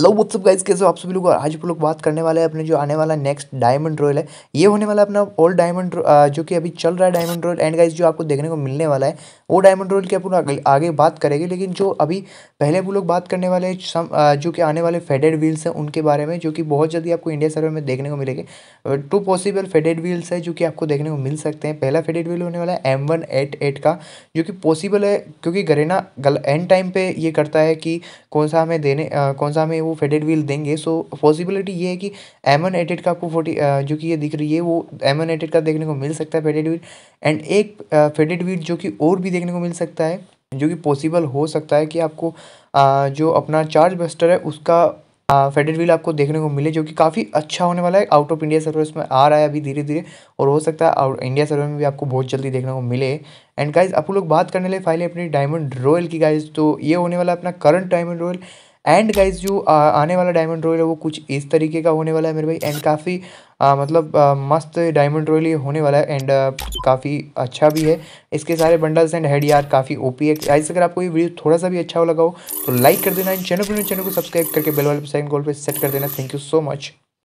hello what's up guys कैसे हो आप सभी लोग आज हम लोग बात करने वाले हैं अपने जो आने वाला नेक्स्ट डायमंड रॉयल है ये होने वाला अपना ओल्ड डायमंड जो कि अभी चल रहा है डायमंड रॉयल एंड गाइज जो आपको देखने को मिलने वाला है वो डायमंड रॉयल की अपन आगे बात करेंगे लेकिन जो अभी पहले वो लोग बात करने वाले सम जो कि आने वाले फेडेड व्हील्स हैं उनके बारे में जो कि बहुत जल्दी आपको इंडिया सर्वे में देखने को मिलेंगे टू पॉसिबल फेडेड व्हील्स है जो कि आपको देखने को मिल सकते हैं पहला फेडेड व्हील होने वाला है एम वन एट एट का जो कि पॉसिबल है क्योंकि गरेना एंड टाइम पर ये करता है कि कौन सा हमें देने कौन सा हमें वो वो फेडेड व्हील देंगे सो पॉसिबिलिटी ये है कि एमन एटेड का आपको फोर्टी जो कि ये दिख रही है वो एमन एटेड का देखने को मिल सकता है फेडेड व्हील एंड एक फेडेड व्हील जो कि और भी देखने को मिल सकता है जो कि पॉसिबल हो सकता है कि आपको आ, जो अपना चार्ज बस्टर है उसका फेडेड व्हील आपको देखने को मिले जो कि काफ़ी अच्छा होने वाला है आउट ऑफ इंडिया सर्विस में आ रहा है अभी धीरे धीरे और हो सकता है आउट इंडिया सर्विस में भी आपको बहुत जल्दी देखने को मिले एंड गाइज आप लोग बात करने लगे फाइनली अपनी डायमंड रॉयल की गाइज तो ये होने वाला है अपना current diamond royal and guys जो आ, आने वाला डायमंड रॉयल है वो कुछ इस तरीके का होने वाला है मेरे भाई एंड काफ़ी मतलब आ, मस्त डायमंड रॉयल ये होने वाला है एंड काफ़ी अच्छा भी है इसके सारे बंडल्स एंड हेड यार काफ़ी ओपी है गाइज अगर आपको ये वीडियो थोड़ा सा भी अच्छा हो लगा हो तो लाइक कर देना एंड चैनल पर चैनल को सब्सक्राइब करके बेल वाले साइन कॉल पर सेट कर देना थैंक यू सो मच